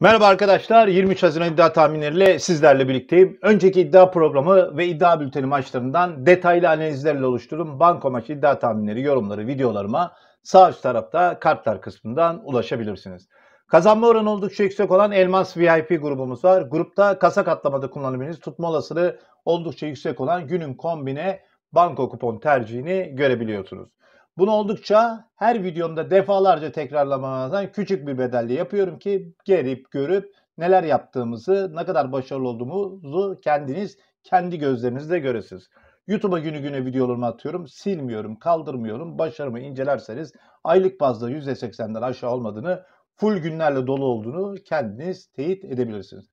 Merhaba arkadaşlar. 23 Haziran iddia tahminleriyle sizlerle birlikteyim. Önceki iddia programı ve iddia bülteni maçlarından detaylı analizlerle oluşturdum. Banko maçı iddia tahminleri, yorumları, videolarıma sağ üst tarafta kartlar kısmından ulaşabilirsiniz. Kazanma oranı oldukça yüksek olan Elmas VIP grubumuz var. Grupta kasa katlamada kullanabileceğiniz tutma olasılığı oldukça yüksek olan günün kombine banko kupon tercihini görebiliyorsunuz. Bunu oldukça her videomda defalarca tekrarlamadan küçük bir bedelle yapıyorum ki gerip görüp neler yaptığımızı, ne kadar başarılı olduğumuzu kendiniz kendi gözlerinizle göresiniz. YouTube'a günü güne videolarımı atıyorum. Silmiyorum, kaldırmıyorum. Başarımı incelerseniz aylık bazda %80'den aşağı olmadığını, full günlerle dolu olduğunu kendiniz teyit edebilirsiniz.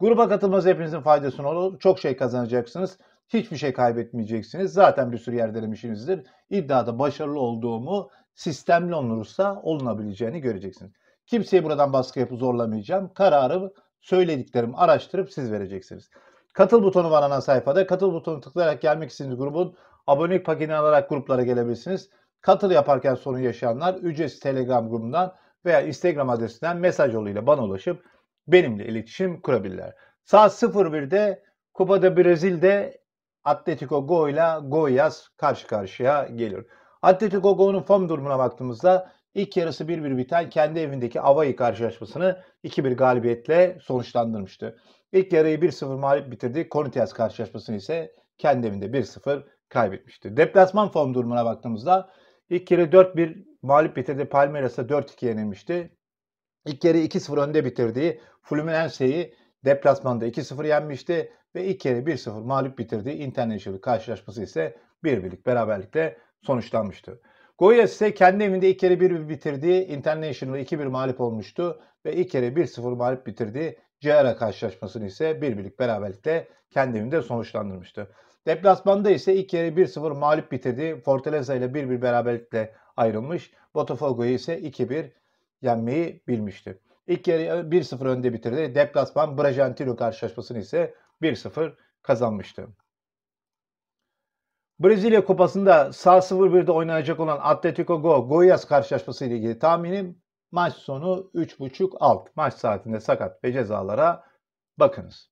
Gruba katılmanız hepinizin faydasını olur. Çok şey kazanacaksınız. Hiçbir şey kaybetmeyeceksiniz. Zaten bir sürü yer denemişsinizdir. İddiada başarılı olduğumu sistemli olunursa olunabileceğini göreceksiniz. Kimseyi buradan baskı yapıp zorlamayacağım. Kararı söylediklerimi araştırıp siz vereceksiniz. Katıl butonu var ana sayfada. Katıl butonu tıklayarak gelmek istediğiniz grubun abonelik paketini alarak gruplara gelebilirsiniz. Katıl yaparken sorun yaşayanlar ücretsiz Telegram grubundan veya Instagram adresinden mesaj yoluyla bana ulaşıp benimle iletişim kurabilirler. Saat 01'de Kupada Brezil'de Atletico Go ile Goyas karşı karşıya geliyor. Atletico Go'nun form durumuna baktığımızda ilk yarısı 1-1 biten kendi evindeki Avayı karşılaşmasını 2-1 galibiyetle sonuçlandırmıştı. İlk yarıyı 1-0 mağlup bitirdi. Corinthians karşılaşmasını ise kendi evinde 1-0 kaybetmişti. Deplasman form durumuna baktığımızda ilk yarı 4-1 mağlup bitirdi. Palmeiras'a 4-2 yenilmişti. İlk yarı 2-0 önde bitirdiği Fluminense'yi deplasmanda 2-0 yenmişti ve ilk yarı 1-0 mağlup bitirdiği International karşılaşması ise bir birlik beraberlikle sonuçlanmıştı. Goya ise kendi evinde ilk kere 1-1 bitirdiği International'ı 2-1 mağlup olmuştu ve ilk kere 1-0 mağlup bitirdiği Ceara karşılaşmasını ise bir birlik beraberlikle kendi evinde sonuçlandırmıştı. Deplasmanda ise ilk kere 1-0 mağlup bitirdiği Fortaleza ile 1-1 beraberlikle ayrılmış. Botafogo ise 2-1 yenmeyi bilmişti. İlk yarı 1-0 önde bitirdi. Deplasman Bragantino karşılaşmasını ise 1-0 kazanmıştı. Brezilya Kupası'nda sağ 0-1'de oynanacak olan Atletico Go Goiás karşılaşması ile ilgili tahminim maç sonu 3.5 alt. Maç saatinde sakat ve cezalara bakınız.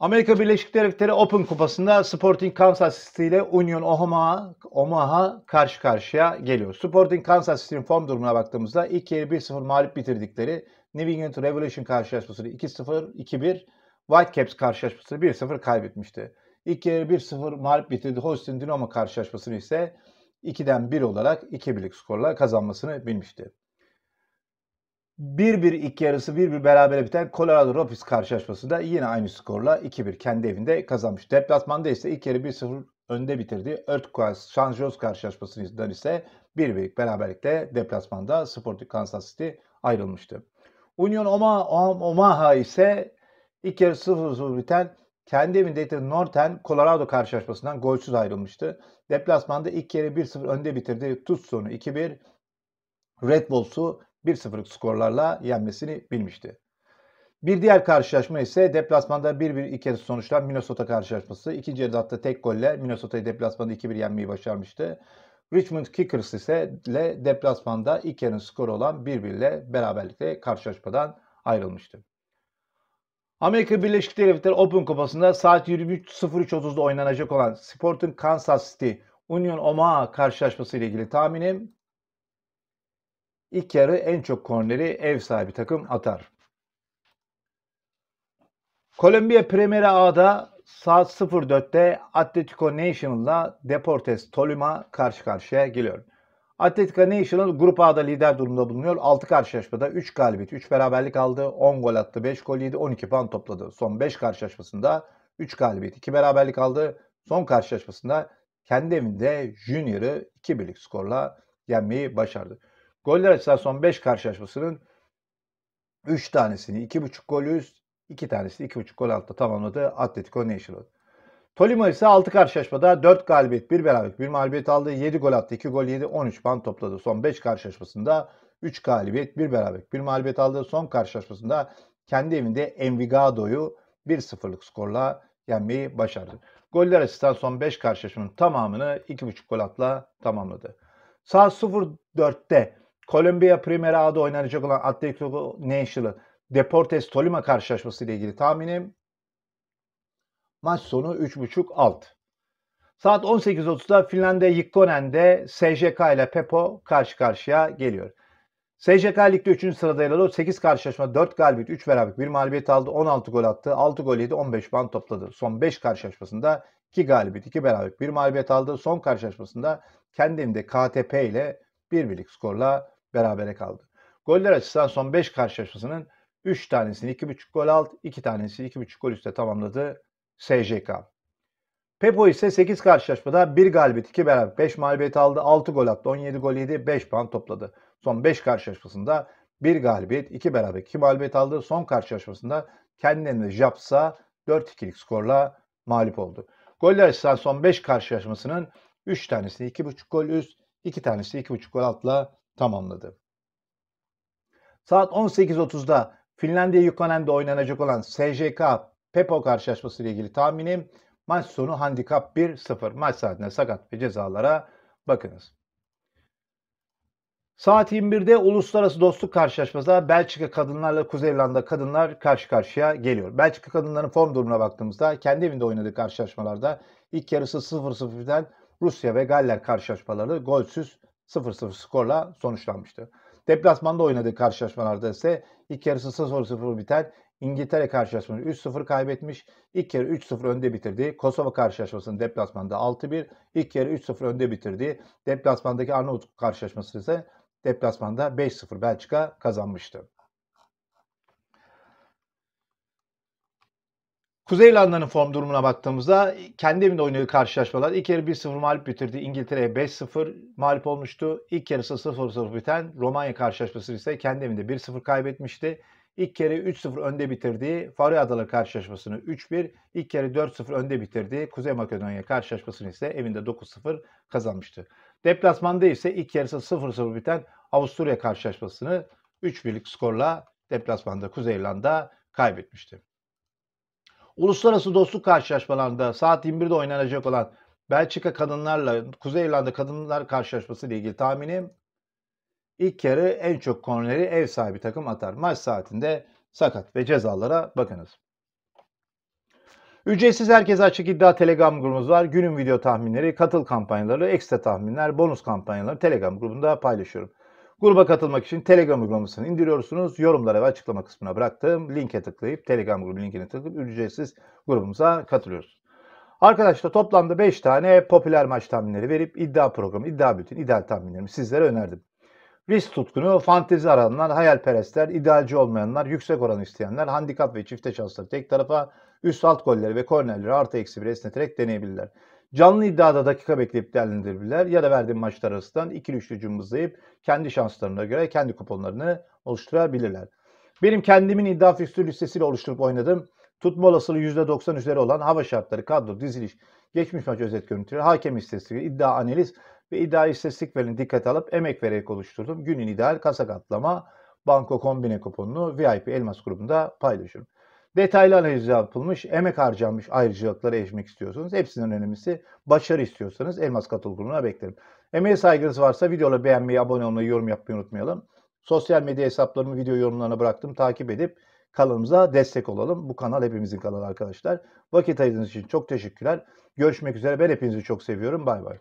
Amerika Birleşik Devletleri Open Kupası'nda Sporting Kansas City ile Union Omaha, Omaha karşı karşıya geliyor. Sporting Kansas City'nin form durumuna baktığımızda ilk yeri 1-0 mağlup bitirdikleri New England Revolution karşılaşmasını 2-0, 2-1, Whitecaps karşılaşmasını 1-0 kaybetmişti. İlk yeri 1-0 mağlup bitirdi Houston Dynamo karşılaşmasını ise 2'den 1 olarak 2-1'lik skorla kazanmasını bilmişti. 1-1 ilk yarısı 1-1 berabere biten Colorado Rapids karşılaşmasında yine aynı skorla 2-1 kendi evinde kazanmış. Deplasmanda ise ilk yarı 1-0 önde bitirdi. Earthquakes San Jose karşılaşmasından ise 1-1 beraberlikle deplasmanda Sporting Kansas City ayrılmıştı. Union Omaha ise ilk yarı 0-0 biten kendi evindeki Northern Colorado karşılaşmasından golsüz ayrılmıştı. Deplasmanda ilk yarı 1-0 önde bitirdi. Tucson'u 2-1, Red Bulls'u 1-0'lık skorlarla yenmesini bilmişti. Bir diğer karşılaşma ise deplasmanda 1-1 iki yarı sonuçlanan Minnesota karşılaşması. İkinci yarıda hatta tek golle Minnesota'yı deplasmanda 2-1 yenmeyi başarmıştı. Richmond Kickers ise ile deplasmanda ilk yarının skoru olan 1-1 ile beraberlikle karşılaşmadan ayrılmıştı. Amerika Birleşik Devletleri Open Kupası'nda saat 23.03.30'da oynanacak olan Sporting Kansas City Union Omaha karşılaşması ile ilgili tahminim İlk yarı en çok korneri ev sahibi takım atar. Kolombiya Premier A'da saat 04'te Atletico Nacional'la Deportes Tolima karşı karşıya geliyor. Atletico Nacional grup A'da lider durumda bulunuyor. 6 karşılaşmada 3 galibiyet, 3 beraberlik aldı, 10 gol attı, 5 gol yedi, 12 puan topladı. Son 5 karşılaşmasında 3 galibiyet, 2 beraberlik aldı. Son karşılaşmasında kendi evinde Junior'ı 2 birlik skorla yenmeyi başardı. Goller açısından son 5 karşılaşmasının 3 tanesini 2.5 golü üst, 2 tanesini 2.5 gol altta tamamladı Atletico Nacional. Tolima ise 6 karşılaşmada 4 galibiyet, 1 beraberlik, 1 mağlubiyet aldı. 7 gol attı, 2 gol yedi, 13 puan topladı. Son 5 karşılaşmasında 3 galibiyet, 1 beraberlik, 1 mağlubiyet aldı. Son karşılaşmasında kendi evinde Envigado'yu 1-0'lık skorla yenmeyi başardı. Goller açısından son 5 karşılaşmanın tamamını 2.5 gol atla tamamladı. Saat 04'te Kolombiya Primera A'da oynanacak olan Atletico Nacional Deportes Tolima karşılaşması ile ilgili tahminim maç sonu 3.5 alt. Saat 18.30'da Finlandiya Jikkonen'de SJK ile Pepo karşı karşıya geliyor. SJK Lig'de 3. sırada yer alıyor. 8 karşılaşma 4 galibiyet 3 beraberlik 1 mağlubiyet aldı. 16 gol attı. 6 gol yedi. 15 puan topladı. Son 5 karşılaşmasında 2 galibiyet 2 beraberlik 1 mağlubiyet aldı. Son karşılaşmasında kendinde KTP ile 1 birlik skorla berabere kaldı. Goller açısından son 5 karşılaşmasının 3 tanesini 2.5 gol alt, 2 tanesini 2.5 gol üstte tamamladı SJK. Pepo ise 8 karşılaşmada 1 galibiyet, 2 beraber 5 mağlubiyet aldı, 6 gol attı, 17 gol yedi, 5 puan topladı. Son 5 karşılaşmasında 1 galibiyet, 2 beraber 2 mağlubiyet aldı. Son karşılaşmasında kendilerini Japsa 4-2'lik skorla mağlup oldu. Goller açısından son 5 karşılaşmasının 3 tanesini 2.5 gol üst, 2 tanesini 2.5 gol altla tamamladı. Saat 18.30'da Finlandiya Yukonen'de oynanacak olan SJK Pepo karşılaşması ile ilgili tahminim maç sonu handikap 1-0. Maç saatine sakat ve cezalara bakınız. Saat 21'de uluslararası dostluk karşılaşmasında Belçika kadınlarla Kuzey İrlanda kadınlar karşı karşıya geliyor. Belçika Kadınlarının form durumuna baktığımızda kendi evinde oynadığı karşılaşmalarda ilk yarısı 0-0'den Rusya ve Galler karşılaşmaları golsüz 0-0 skorla sonuçlanmıştı. Deplasmanda oynadığı karşılaşmalarda ise ilk yarısı 0-0 biten İngiltere karşılaşmasını 3-0 kaybetmiş. İlk yarı 3-0 önde bitirdiği Kosova karşılaşmasını deplasmanda 6-1. İlk yarı 3-0 önde bitirdiği Deplasmandaki Arnavutluk karşılaşması ise deplasmanda 5-0 Belçika kazanmıştı. Kuzey İrlanda'nın form durumuna baktığımızda kendi evinde oynadığı karşılaşmalar ilk yarı 1-0 mağlup bitirdi. İngiltere'ye 5-0 mağlup olmuştu. İlk yarısı 0-0 biten Romanya karşılaşması ise kendi evinde 1-0 kaybetmişti. İlk kere 3-0 önde bitirdiği Faroe Adaları karşılaşmasını 3-1, ilk kere 4-0 önde bitirdiği Kuzey Makedonya karşılaşmasını ise evinde 9-0 kazanmıştı. Deplasmanda ise ilk yarısı 0-0 biten Avusturya karşılaşmasını 3-1'lik skorla deplasmanda Kuzey İrlanda kaybetmişti. Uluslararası dostluk karşılaşmalarında saat 21'de oynanacak olan Belçika kadınlarla Kuzey İrlanda kadınlar karşılaşması ile ilgili tahminim ilk yarı en çok korneri ev sahibi takım atar. Maç saatinde sakat ve cezalara bakınız. Ücretsiz herkese açık iddia Telegram grubumuz var. Günün video tahminleri, katıl kampanyaları, ekstra tahminler, bonus kampanyaları Telegram grubunda paylaşıyorum. Gruba katılmak için Telegram uygulamasını indiriyorsunuz. Yorumlara ve açıklama kısmına bıraktığım linke tıklayıp Telegram grubu linkine tıklayıp ücretsiz grubumuza katılıyoruz. Arkadaşlar toplamda 5 tane popüler maç tahminleri verip iddia programı, iddia bütün, ideal tahminlerimi sizlere önerdim. Risk tutkunu, fantezi aranlar, hayalperestler, idealci olmayanlar, yüksek oran isteyenler, handikap ve çifte şansları tek tarafa, üst alt golleri ve kornerleri artı eksi bir esneterek deneyebilirler. Canlı iddiada dakika bekleyip değerlendirebilirler ya da verdiğim maçlar arasından ikili üçlü cımbızlayıp kendi şanslarına göre kendi kuponlarını oluşturabilirler. Benim kendimin iddia fikstür listesiyle oluşturup oynadım. tutma olasılığı %90 üzeri olan hava şartları, kadro, diziliş, geçmiş maç özet görüntüleri, hakem istatistikleri, iddia analiz ve iddia istatistik verini dikkate alıp emek vererek oluşturdum. Günün ideal kasa katlama, banko kombine kuponunu VIP Elmas grubunda paylaşıyorum. Detaylı analiz yapılmış, emek harcanmış ayrıcalıklara erişmek istiyorsanız, hepsinden önemlisi başarı istiyorsanız Elmas Katıl grubuna beklerim. Emeğe saygınız varsa videoları beğenmeyi, abone olmayı, yorum yapmayı unutmayalım. Sosyal medya hesaplarımı video yorumlarına bıraktım. Takip edip kanalımıza destek olalım. Bu kanal hepimizin kanalı arkadaşlar. Vakit ayırdığınız için çok teşekkürler. Görüşmek üzere. Ben hepinizi çok seviyorum. Bay bay.